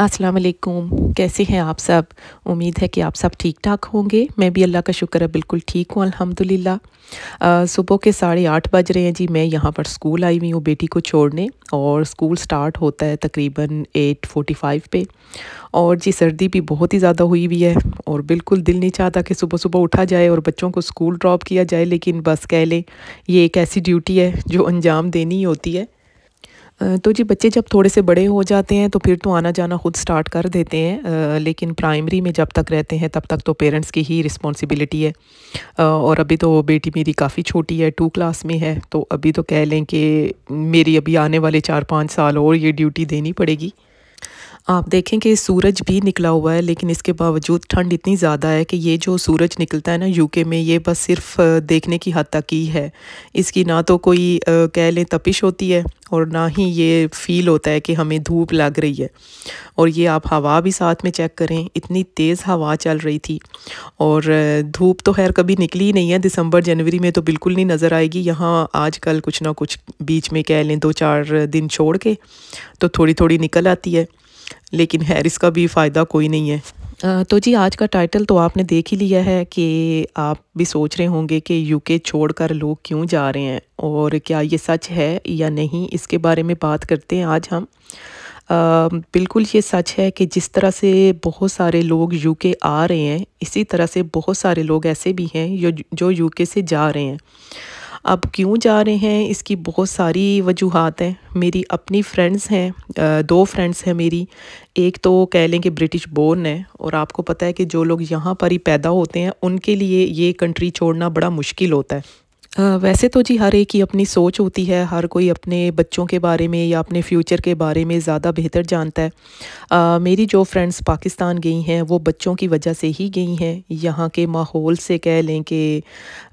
अस्सलाम वालेकुम कैसे हैं आप सब उम्मीद है कि आप सब ठीक ठाक होंगे मैं भी अल्लाह का शुक्र है बिल्कुल ठीक हूँ अल्हम्दुलिल्लाह सुबह के साढ़े आठ बज रहे हैं जी मैं यहाँ पर स्कूल आई हुई हूँ बेटी को छोड़ने और स्कूल स्टार्ट होता है तकरीबन एट फोटी फाइव पे और जी सर्दी भी बहुत ही ज़्यादा हुई हुई है और बिल्कुल दिल नहीं चाहता कि सुबह सुबह उठा जाए और बच्चों को स्कूल ड्रॉप किया जाए लेकिन बस कह लें ये एक ऐसी ड्यूटी है जो अंजाम देनी होती है तो जी बच्चे जब थोड़े से बड़े हो जाते हैं तो फिर तो आना जाना खुद स्टार्ट कर देते हैं लेकिन प्राइमरी में जब तक रहते हैं तब तक तो पेरेंट्स की ही रिस्पॉन्सिबिलिटी है और अभी तो बेटी मेरी काफ़ी छोटी है टू क्लास में है तो अभी तो कह लें कि मेरी अभी आने वाले चार पाँच साल और ये ड्यूटी देनी पड़ेगी आप देखें कि सूरज भी निकला हुआ है लेकिन इसके बावजूद ठंड इतनी ज़्यादा है कि ये जो सूरज निकलता है ना यूके में ये बस सिर्फ देखने की हद तक ही है इसकी ना तो कोई कह लें तपिश होती है और ना ही ये फील होता है कि हमें धूप लग रही है और ये आप हवा भी साथ में चेक करें इतनी तेज़ हवा चल रही थी और धूप तो खैर कभी निकली ही नहीं है दिसंबर जनवरी में तो बिल्कुल नहीं नज़र आएगी यहाँ आजकल कुछ ना कुछ बीच में कह लें दो चार दिन छोड़ के तो थोड़ी थोड़ी निकल आती है लेकिन हैरिस का भी फ़ायदा कोई नहीं है तो जी आज का टाइटल तो आपने देख ही लिया है कि आप भी सोच रहे होंगे कि यूके छोड़कर लोग क्यों जा रहे हैं और क्या ये सच है या नहीं इसके बारे में बात करते हैं आज हम आ, बिल्कुल ये सच है कि जिस तरह से बहुत सारे लोग यूके आ रहे हैं इसी तरह से बहुत सारे लोग ऐसे भी हैं जो यूके से जा रहे हैं अब क्यों जा रहे हैं इसकी बहुत सारी वजूहत हैं मेरी अपनी फ्रेंड्स हैं दो फ्रेंड्स हैं मेरी एक तो कह लें कि ब्रिटिश बोर्न है और आपको पता है कि जो लोग यहाँ पर ही पैदा होते हैं उनके लिए ये कंट्री छोड़ना बड़ा मुश्किल होता है वैसे तो जी हर एक की अपनी सोच होती है हर कोई अपने बच्चों के बारे में या अपने फ्यूचर के बारे में ज़्यादा बेहतर जानता है आ, मेरी जो फ्रेंड्स पाकिस्तान गई हैं वो बच्चों की वजह से ही गई हैं यहाँ के माहौल से कह लें कि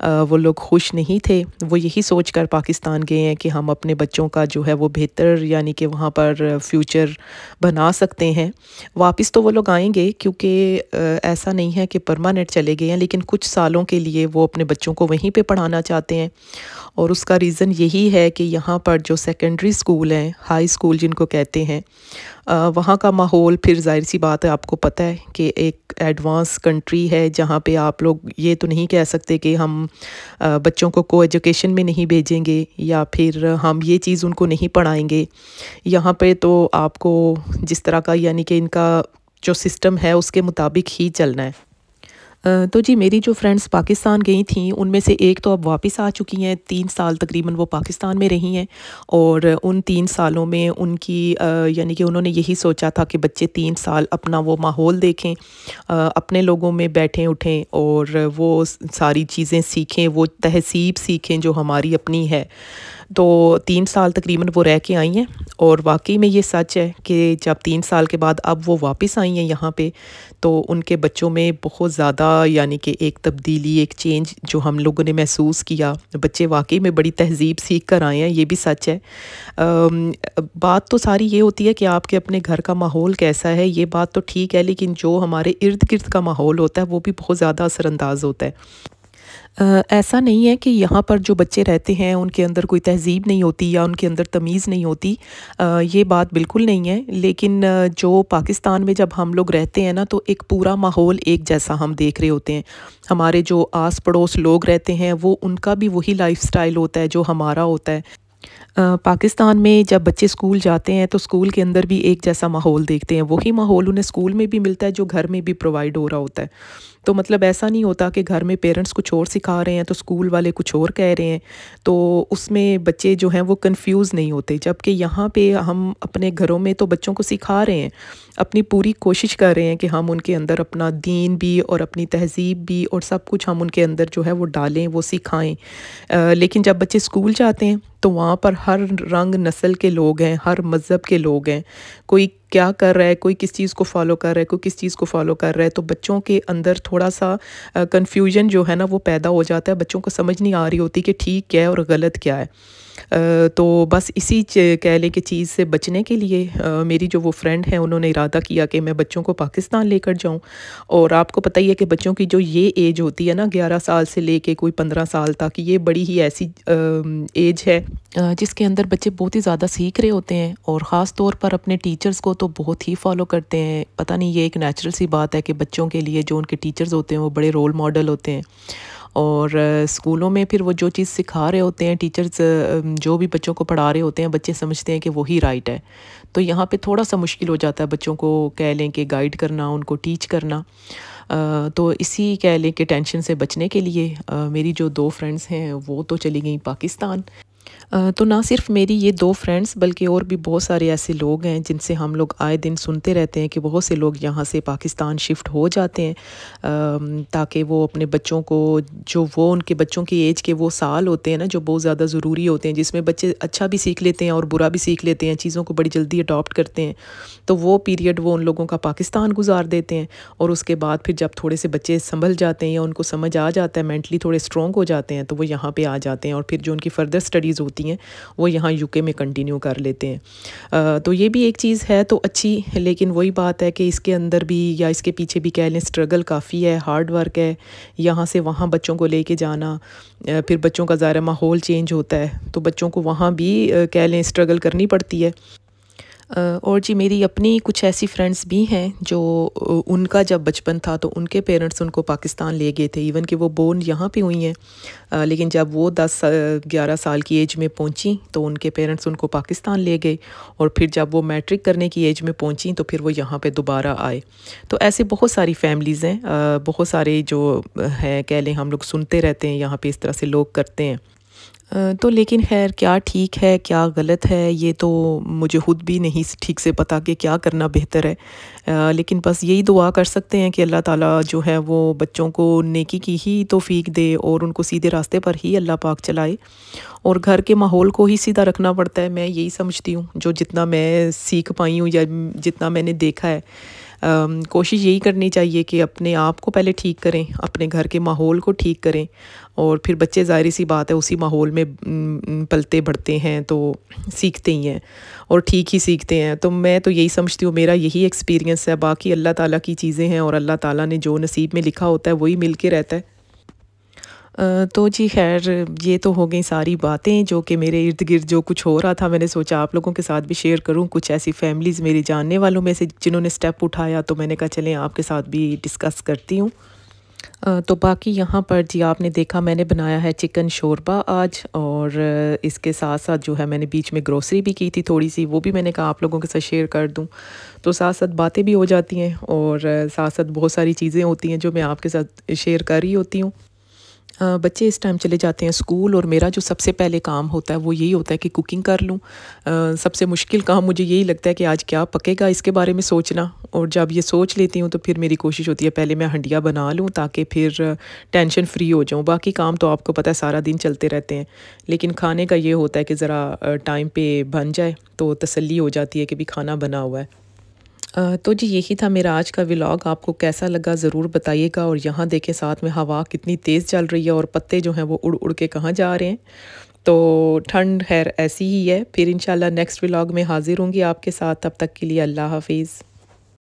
वो लोग खुश नहीं थे वो यही सोच कर पाकिस्तान गए हैं कि हम अपने बच्चों का जो है वो बेहतर यानी कि वहाँ पर फ्यूचर बना सकते हैं वापस तो वो लोग आएँगे क्योंकि ऐसा नहीं है कि परमानेंट चले गए हैं लेकिन कुछ सालों के लिए वो अपने बच्चों को वहीं पर पढ़ाना चाहते जाते हैं और उसका रीज़न यही है कि यहाँ पर जो सेकेंडरी स्कूल हैं हाई स्कूल जिनको कहते हैं वहाँ का माहौल फिर जाहिर सी बात है आपको पता है कि एक एडवांस कंट्री है जहाँ पे आप लोग ये तो नहीं कह सकते कि हम बच्चों को को एजुकेशन में नहीं भेजेंगे या फिर हम ये चीज़ उनको नहीं पढ़ाएंगे यहाँ पे तो आपको जिस तरह का यानी कि इनका जो सिस्टम है उसके मुताबिक ही चलना है तो जी मेरी जो फ्रेंड्स पाकिस्तान गई थी उनमें से एक तो अब वापस आ चुकी हैं तीन साल तकरीबन वो पाकिस्तान में रही हैं और उन तीन सालों में उनकी यानी कि उन्होंने यही सोचा था कि बच्चे तीन साल अपना वो माहौल देखें अपने लोगों में बैठें उठें और वो सारी चीज़ें सीखें वो तहसीब सीखें जो हमारी अपनी है तो तीन साल तकरीबन वो रह के आई हैं और वाकई में ये सच है कि जब तीन साल के बाद अब वो वापस आई हैं यहाँ पे तो उनके बच्चों में बहुत ज़्यादा यानी कि एक तब्दीली एक चेंज जो हम लोगों ने महसूस किया बच्चे वाकई में बड़ी तहजीब सीख कर आए हैं ये भी सच है बात तो सारी ये होती है कि आपके अपने घर का माहौल कैसा है ये बात तो ठीक है लेकिन जो हमारे इर्द गिर्द का माहौल होता है वो भी बहुत ज़्यादा असरानंदाज होता है ऐसा नहीं है कि यहाँ पर जो बच्चे रहते हैं उनके अंदर कोई तहजीब नहीं होती या उनके अंदर तमीज़ नहीं होती ये बात बिल्कुल नहीं है लेकिन जो पाकिस्तान में जब हम लोग रहते हैं ना तो एक पूरा माहौल एक जैसा हम देख रहे होते हैं हमारे जो आस पड़ोस लोग रहते हैं वो उनका भी वही लाइफ होता है जो हमारा होता है पाकिस्तान में जब बच्चे स्कूल जाते हैं तो स्कूल के अंदर भी एक जैसा माहौल देखते हैं वही माहौल उन्हें स्कूल में भी मिलता है जो घर में भी प्रोवाइड हो रहा होता है तो मतलब ऐसा नहीं होता कि घर में पेरेंट्स कुछ और सिखा रहे हैं तो स्कूल वाले कुछ और कह रहे हैं तो उसमें बच्चे जो हैं वो कंफ्यूज नहीं होते जबकि यहाँ पे हम अपने घरों में तो बच्चों को सिखा रहे हैं अपनी पूरी कोशिश कर रहे हैं कि हम उनके अंदर अपना दीन भी और अपनी तहजीब भी और सब कुछ हम उनके अंदर जो है वो डालें वो सिखाएं लेकिन जब बच्चे स्कूल जाते हैं तो वहाँ पर हर रंग नस्ल के लोग हैं हर मज़हब के लोग हैं कोई क्या कर रहा है कोई किस चीज़ को फॉलो कर रहा है कोई किस चीज़ को फॉलो कर रहा है तो बच्चों के अंदर थोड़ा सा कन्फ्यूजन जो है ना वो पैदा हो जाता है बच्चों को समझ नहीं आ रही होती कि ठीक क्या है और गलत क्या है तो बस इसी कह लें कि चीज़ से बचने के लिए मेरी जो वो फ्रेंड हैं उन्होंने इरादा किया कि मैं बच्चों को पाकिस्तान लेकर जाऊं और आपको पता ही है कि बच्चों की जो ये एज होती है ना ग्यारह साल से लेके कोई पंद्रह साल तक ये बड़ी ही ऐसी एज है जिसके अंदर बच्चे बहुत ही ज़्यादा सीख रहे होते हैं और ख़ास तौर पर अपने टीचर्स को तो बहुत ही फॉलो करते हैं पता नहीं ये एक नेचुरल सी बात है कि बच्चों के लिए जो उनके टीचर्स होते हैं वो बड़े रोल मॉडल होते हैं और स्कूलों में फिर वो जो चीज़ सिखा रहे होते हैं टीचर्स जो भी बच्चों को पढ़ा रहे होते हैं बच्चे समझते हैं कि वही राइट है तो यहाँ पे थोड़ा सा मुश्किल हो जाता है बच्चों को कह लें कि गाइड करना उनको टीच करना तो इसी कह लें कि टेंशन से बचने के लिए मेरी जो दो फ्रेंड्स हैं वो तो चली गई पाकिस्तान तो ना सिर्फ मेरी ये दो फ्रेंड्स बल्कि और भी बहुत सारे ऐसे लोग हैं जिनसे हम लोग आए दिन सुनते रहते हैं कि बहुत से लोग यहाँ से पाकिस्तान शिफ्ट हो जाते हैं ताकि वो अपने बच्चों को जो वो उनके बच्चों की एज के वो साल होते हैं ना जो बहुत ज़्यादा ज़रूरी होते हैं जिसमें बच्चे अच्छा भी सीख लेते हैं और बुरा भी सीख लेते हैं चीज़ों को बड़ी जल्दी अडॉप्ट करते हैं तो वो पीरियड वो उन लोगों का पाकिस्तान गुजार देते हैं और उसके बाद फिर जब थोड़े से बच्चे संभल जाते हैं या उनको समझ आ जाता है मैंटली थोड़े स्ट्रॉन्ग हो जाते हैं तो वो यहाँ पर आ जाते हैं और फिर जो उनकी फ़र्दर स्टडीज़ होती हैं वो यहाँ यूके में कंटिन्यू कर लेते हैं तो ये भी एक चीज़ है तो अच्छी लेकिन वही बात है कि इसके अंदर भी या इसके पीछे भी कह लें स्ट्रगल काफ़ी है हार्ड वर्क है यहाँ से वहाँ बच्चों को लेके जाना फिर बच्चों का ज़्यादा माहौल चेंज होता है तो बच्चों को वहाँ भी कह लें स्ट्रगल करनी पड़ती है और जी मेरी अपनी कुछ ऐसी फ्रेंड्स भी हैं जो उनका जब बचपन था तो उनके पेरेंट्स उनको पाकिस्तान ले गए थे इवन कि वो बोर्न यहाँ पे हुई हैं लेकिन जब वो दस ग्यारह साल की एज में पहुँची तो उनके पेरेंट्स उनको पाकिस्तान ले गए और फिर जब वो मैट्रिक करने की एज में पहुँची तो फिर वो यहाँ पर दोबारा आए तो ऐसे बहुत सारी फैमिलीज़ हैं बहुत सारे जो है कह लें हम लोग सुनते रहते हैं यहाँ पर इस तरह से लोग करते हैं तो लेकिन खैर क्या ठीक है क्या गलत है ये तो मुझे खुद भी नहीं ठीक से पता कि क्या करना बेहतर है लेकिन बस यही दुआ कर सकते हैं कि अल्लाह ताला जो है वो बच्चों को नेकी की ही तोफ़ीक दे और उनको सीधे रास्ते पर ही अल्लाह पाक चलाए और घर के माहौल को ही सीधा रखना पड़ता है मैं यही समझती हूँ जो जितना मैं सीख पाई हूँ या जितना मैंने देखा है कोशिश यही करनी चाहिए कि अपने आप को पहले ठीक करें अपने घर के माहौल को ठीक करें और फिर बच्चे ज़ाहिर सी बात है उसी माहौल में पलते बढ़ते हैं तो सीखते ही हैं और ठीक ही सीखते हैं तो मैं तो यही समझती हूँ मेरा यही एक्सपीरियंस है बाकी अल्लाह ताला की चीज़ें हैं और अल्लाह ताला ने जो नसीब में लिखा होता है वही मिल के रहता है तो जी खैर ये तो हो गई सारी बातें जो कि मेरे इर्द गिर्द जो कुछ हो रहा था मैंने सोचा आप लोगों के साथ भी शेयर करूं कुछ ऐसी फैमिलीज़ मेरी जानने वालों में से जिन्होंने स्टेप उठाया तो मैंने कहा चलें आपके साथ भी डिस्कस करती हूँ तो बाकी यहाँ पर जी आपने देखा मैंने बनाया है चिकन शोरबा आज और इसके साथ साथ जो है मैंने बीच में ग्रोसरी भी की थी थोड़ी सी वो भी मैंने कहा आप लोगों के साथ शेयर कर दूँ तो साथ साथ बातें भी हो जाती हैं और साथ साथ बहुत सारी चीज़ें होती हैं जो मैं आपके साथ शेयर कर रही होती हूँ बच्चे इस टाइम चले जाते हैं स्कूल और मेरा जो सबसे पहले काम होता है वो यही होता है कि कुकिंग कर लूँ सबसे मुश्किल काम मुझे यही लगता है कि आज क्या पकेगा इसके बारे में सोचना और जब ये सोच लेती हूँ तो फिर मेरी कोशिश होती है पहले मैं हंडिया बना लूँ ताकि फिर टेंशन फ्री हो जाऊँ बाकी काम तो आपको पता है सारा दिन चलते रहते हैं लेकिन खाने का ये होता है कि ज़रा टाइम पे बन जाए तो तसली हो जाती है कि भी खाना बना हुआ है तो जी यही था मेरा आज का व्लॉग आपको कैसा लगा ज़रूर बताइएगा और यहाँ देखे साथ में हवा कितनी तेज़ चल रही है और पत्ते जो हैं वो उड़ उड़ के कहाँ जा रहे हैं तो ठंड खैर ऐसी ही है फिर इंशाल्लाह नेक्स्ट व्लॉग में हाज़िर होंगी आपके साथ तब तक के लिए अल्लाह हाफिज़